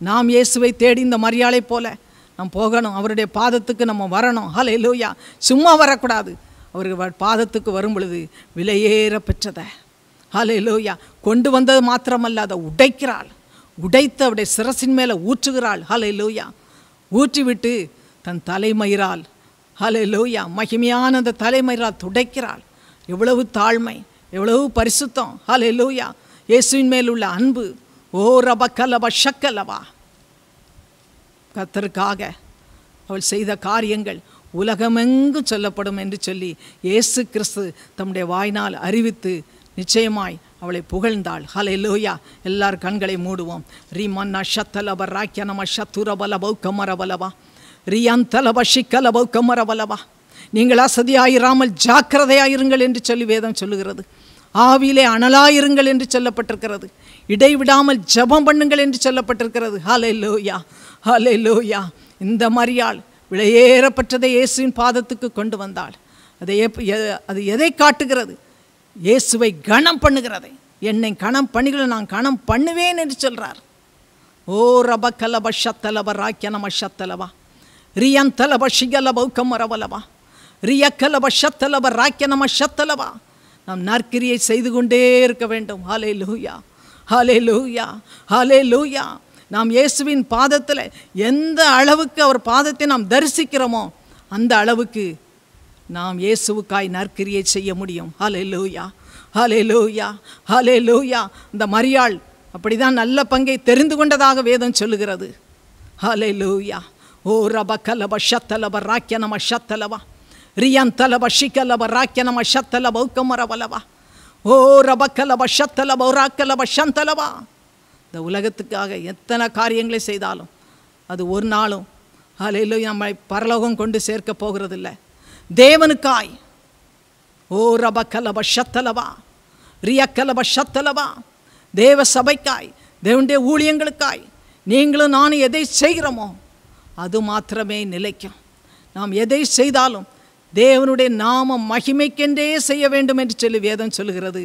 நாம் இயேசுவை தேடி இந்த மரியாதை போல நாம் போகணும் அவருடைய பாதத்துக்கு நம்ம வரணும் ஹலே லூயா சும்மா வரக்கூடாது அவர் பாதத்துக்கு வரும் பொழுது விலையேற பெற்றதை லோயா கொண்டு வந்தது மாத்திரமல்ல அதை உடைக்கிறாள் உடைத்து அவருடைய சிரசின் மேலே ஊற்றுகிறாள் லோயா ஊற்றிவிட்டு தன் தலைமயிரால் லோயா மகிமையான அந்த தலைமயிரால் துடைக்கிறாள் எவ்வளவு தாழ்மை எவ்வளவு பரிசுத்தம் லோயா இயேசுவின் மேல் உள்ள அன்பு ஓ ரப ஷக்கலவா கத்தருக்காக அவள் செய்த காரியங்கள் உலகமெங்கும் சொல்லப்படும் என்று சொல்லி இயேசு கிறிஸ்து தம்முடைய வாய்நாள் அறிவித்து நிச்சயமாய் அவளை புகழ்ந்தாள் ஹலே லோயா எல்லார் கண்களை மூடுவோம் ரீமன்னா ஷத்தலப ராக்கியனம நம ஷத்துரபலபௌ கமரபலவா ரியான் தலப ஷிக்கலபௌ கமரபலவா நீங்கள் அசதியாயிராமல் ஜாக்கிரதையாயிருங்கள் என்று சொல்லி வேதம் சொல்லுகிறது ஆவிலே அனலாயிருங்கள் என்று சொல்லப்பட்டிருக்கிறது இடைவிடாமல் ஜபம் பண்ணுங்கள் என்று சொல்லப்பட்டிருக்கிறது ஹலே லோயா ஹலே லோயா இந்த மாதிரியால் விலையேறப்பட்டதை இயேசுவின் பாதத்துக்கு கொண்டு வந்தாள் அதை அது எதை காட்டுகிறது இயேசுவை கணம் பண்ணுகிறது என்னை கணம் பண்ணிக்கல நான் கணம் பண்ணுவேன் என்று சொல்கிறார் ஓ ரப கலப ஷத்தலப ராக்கியனம ஷத்தலவா ரியன் தலப ஷிகலப கமரவலவா ரிய கலப ஷத்தலப ராக்கியனம ஷத்தலவா நாம் நற்கிரியை செய்து கொண்டே இருக்க வேண்டும் ஹாலே லூயா ஹாலே லூயா ஹாலே லூயா நாம் இயேசுவின் பாதத்தில் எந்த அளவுக்கு அவர் பாதத்தை நாம் தரிசிக்கிறோமோ அந்த அளவுக்கு நாம் இயேசுவுக்காய் நற்கிரியை செய்ய முடியும் ஹலே லூயா ஹலே லூயா ஹலே லூயா இந்த மரியாள் அப்படிதான் நல்ல பங்கை தெரிந்து கொண்டதாக வேதம் சொல்லுகிறது ஹலே லூயா ஓ ரப கலப ஷத்தலப ராக்கிய நம ஷத்தலவா ரியான் தலப ஷிகலப ராக்கிய நம ஷத்தலப உக்கமரவலவா ஓ ரப கலப ஷத்தலப ராக்கலப ஷந்தலவா இந்த உலகத்துக்காக எத்தனை காரியங்களை செய்தாலும் அது ஒரு நாளும் அலையிலும் நம்மை பரலோகம் கொண்டு சேர்க்க போகிறதில்லை தேவனுக்காய் ஓ ரப கலப ஷத்தலவா ரியக்கலப ஷத்தலவா தேவ சபைக்காய் தேவனுடைய ஊழியங்களுக்காய் நீங்களும் நானும் எதை செய்கிறோமோ அது மாத்திரமே நிலைக்கும் நாம் எதை செய்தாலும் தேவனுடைய நாம மகிமைக்கென்றே செய்ய வேண்டும் என்று சொல்லி வேதம் சொல்கிறது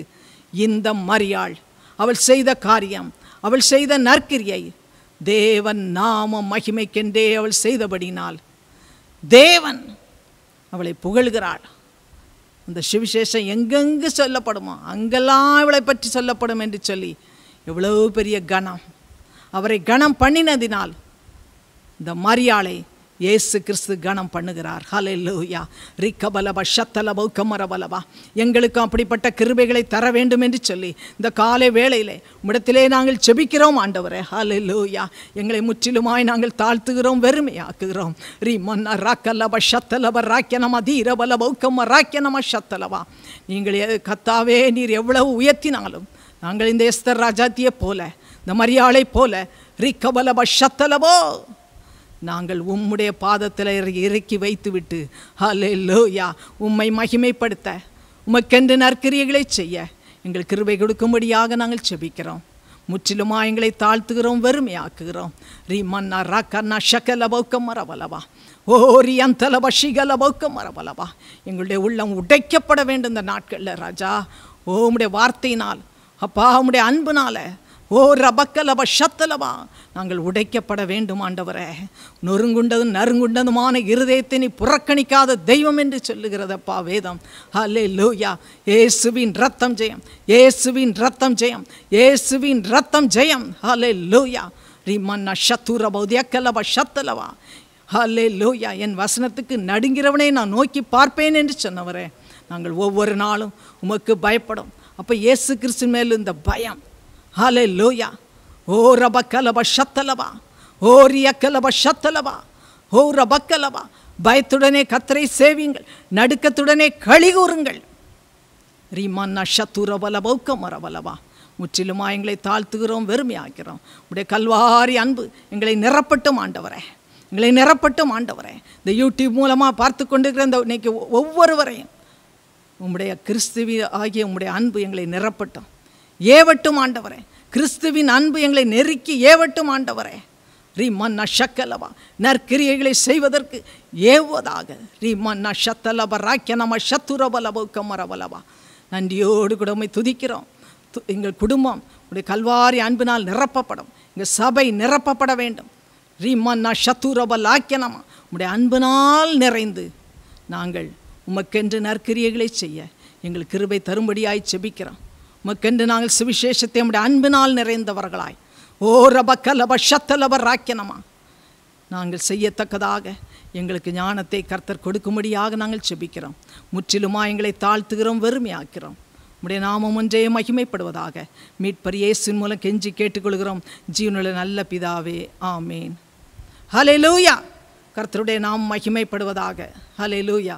இந்த மரியாள் அவள் செய்த காரியம் அவள் செய்த நற்கிரியை தேவன் நாம மகிமைக்கென்றே அவள் செய்தபடினால் தேவன் அவளை புகழ்கிறாள் அந்த சிவசேஷம் எங்கெங்கு சொல்லப்படுமோ அங்கெல்லாம் இவளை பற்றி சொல்லப்படும் என்று சொல்லி எவ்வளோ பெரிய கணம் அவரை கணம் பண்ணினதினால் இந்த மரியாளை ஏசு கிறிஸ்து கணம் பண்ணுகிறார் ஹலெல்லூயா ரிக்கபலபா ஷத்தலபௌ கமரபலபா எங்களுக்கும் அப்படிப்பட்ட கிருபைகளை தர வேண்டும் என்று சொல்லி இந்த காலை வேளையிலே உடத்திலே நாங்கள் செபிக்கிறோம் ஆண்டவரே ஹலெல்லூயா எங்களை முற்றிலுமாய் நாங்கள் தாழ்த்துகிறோம் வெறுமையாக்குகிறோம் ரீ மன்ன ராக்கல்லப ஷத்தலப ராக்கியனமா தீரபலபௌ கம்ம ராக்கியனமா ஷத்தலவா நீங்கள் கத்தாவே நீர் எவ்வளவு உயர்த்தினாலும் நாங்கள் இந்த எஸ்தர் ராஜாத்தியை போல இந்த மரியாளை போல ரிக்கபலப ஷத்தலபோ நாங்கள் உம்முடைய பாதத்தில் இறக்கி வைத்துவிட்டு ஹலே லோயா உம்மை மகிமைப்படுத்த உமக்கென்று நற்கிரியைகளை செய்ய எங்கள் கிருபை கொடுக்கும்படியாக நாங்கள் செபிக்கிறோம் முற்றிலுமா எங்களை தாழ்த்துகிறோம் வெறுமையாக்குகிறோம் ரா கண்ணா ஷக்கல பௌக்கம் மரபலவா ஓரி அந்தல பஷிகல பௌக்கம் மரபலவா எங்களுடைய உள்ளம் உடைக்கப்பட வேண்டும் இந்த நாட்களில் ராஜா ஓ உம்முடைய வார்த்தையினால் அப்பா உம்முடைய அன்புனால ஓ ரபக்கலப ஷத்தலபா நாங்கள் உடைக்கப்பட வேண்டும் ஆண்டவரே நொறுங்குண்டதும் நறுங்குண்டதுமான இருதயத்தை நீ புறக்கணிக்காத தெய்வம் என்று சொல்லுகிறதப்பா வேதம் ஹலே லூயா ஏசுவின் ரத்தம் ஜெயம் ஏசுவின் ரத்தம் ஜெயம் ஏசுவின் ரத்தம் ஜெயம் ஹலே லூயா ரி ஷத்துர பௌதியக்கலப சத்தலவா ஹலே லோயா என் வசனத்துக்கு நடுங்கிறவனை நான் நோக்கி பார்ப்பேன் என்று சொன்னவரே நாங்கள் ஒவ்வொரு நாளும் உமக்கு பயப்படும் அப்போ இயேசு கிறிஸ்து மேலும் இந்த பயம் ஹலே லோயா ஓ ரப கலப சத்தலவா ஓ கலப சத்தலவா ஓ கலவா பயத்துடனே கத்தரை சேவிங்கள் நடுக்கத்துடனே கழிகூறுங்கள் ரீமான் ஷத்துரபலபௌக்க மரவலவா முற்றிலுமா எங்களை தாழ்த்துகிறோம் வெறுமையாக்கிறோம் உடைய கல்வாரி அன்பு எங்களை நிரப்பட்டும் ஆண்டவரே எங்களை நிரப்பட்டும் ஆண்டவரே இந்த யூடியூப் மூலமாக பார்த்து கொண்டிருக்கிற இந்த இன்னைக்கு ஒவ்வொருவரையும் உங்களுடைய கிறிஸ்துவி ஆகிய உங்களுடைய அன்பு எங்களை நிரப்பட்டும் ஏவட்டும் ஆண்டவரே கிறிஸ்துவின் அன்பு எங்களை நெருக்கி ஏவட்டும் ஆண்டவரே மன் நஷக்கலவா நற்கிரியைகளை செய்வதற்கு ஏவுவதாக மன் நஷத்தலப ராக்கிய நம்ம சத்துரபலபோக்க மரபலவா நன்றியோடு குடமை துதிக்கிறோம் எங்கள் குடும்பம் உடைய கல்வாரி அன்பினால் நிரப்பப்படும் எங்கள் சபை நிரப்பப்பட வேண்டும் ரீமன் ந சத்துரபல் ஆக்கியனமா உடைய அன்பினால் நிறைந்து நாங்கள் உமக்கென்று நற்கிரியைகளை செய்ய எங்கள் கிருபை தரும்படியாய் செபிக்கிறோம் உமக்கென்று நாங்கள் சுவிசேஷத்தை உடைய அன்பினால் நிறைந்தவர்களாய் ஓ ரப கலப ஷத்தலபர் ராக்கியனமா நாங்கள் செய்யத்தக்கதாக எங்களுக்கு ஞானத்தை கர்த்தர் கொடுக்கும்படியாக நாங்கள் செபிக்கிறோம் முற்றிலுமா எங்களை தாழ்த்துகிறோம் வெறுமையாக்கிறோம் உடைய நாமம் ஒன்றே மகிமைப்படுவதாக மீட்பர் இயேசின் மூலம் கெஞ்சி கேட்டுக்கொள்கிறோம் ஜீவனுள்ள நல்ல பிதாவே ஆமேன் ஹலே லூயா கர்த்தருடைய நாம் மகிமைப்படுவதாக ஹலே லூயா